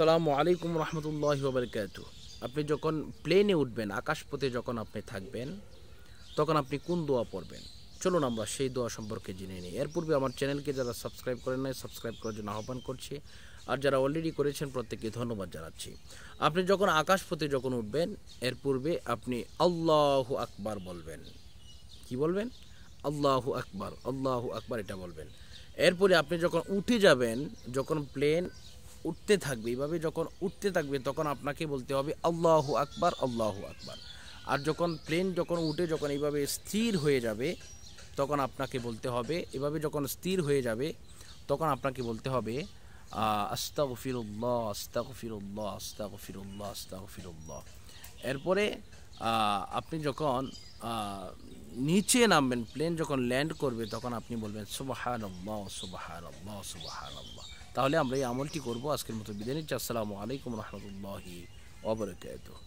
সালামু আলাইকুম রহমতুল্লাহ বাবরকাত আপনি যখন প্লেনে উঠবেন আকাশপথে যখন আপনি থাকবেন তখন আপনি কোন দোয়া পড়বেন চলুন আমরা সেই দোয়া সম্পর্কে জেনে নিই এর পূর্বে আমার চ্যানেলকে যারা সাবস্ক্রাইব করেন নাই সাবস্ক্রাইব করার জন্য আহ্বান করছি আর যারা অলরেডি করেছেন প্রত্যেককে ধন্যবাদ জানাচ্ছি আপনি যখন আকাশপথে যখন উঠবেন এর পূর্বে আপনি আল্লাহ আকবার বলবেন কি বলবেন আল্লাহ আকবার আল্লাহ আকবার এটা বলবেন এরপরে আপনি যখন উঠে যাবেন যখন প্লেন উঠতে থাকবে এইভাবে যখন উঠতে থাকবে তখন আপনাকে বলতে হবে আল্লাহ আকবার আল্লাহ আকবার আর যখন প্লেন যখন উঠে যখন এইভাবে স্থির হয়ে যাবে তখন আপনাকে বলতে হবে এভাবে যখন স্থির হয়ে যাবে তখন আপনাকে বলতে হবে আস্তাক ফিরুল্লাহ আস্তাক ফিরুল্লাহ আস্তাক ফিরুল্লাহ আস্তাক ফিরুল্লাহ এরপরে আপনি যখন নিচে নামবেন প্লেন যখন ল্যান্ড করবে তখন আপনি বলবেন সুবহানাল্লাহ ও সুবহানাল্লাহ সুবহানাল্লাহ তাহলে আমরা এই আমলটি করব আজকের মত বিদায় নিচ্ছি আসসালামু আলাইকুম রাহমাতুল্লাহি ও বরকাতুহু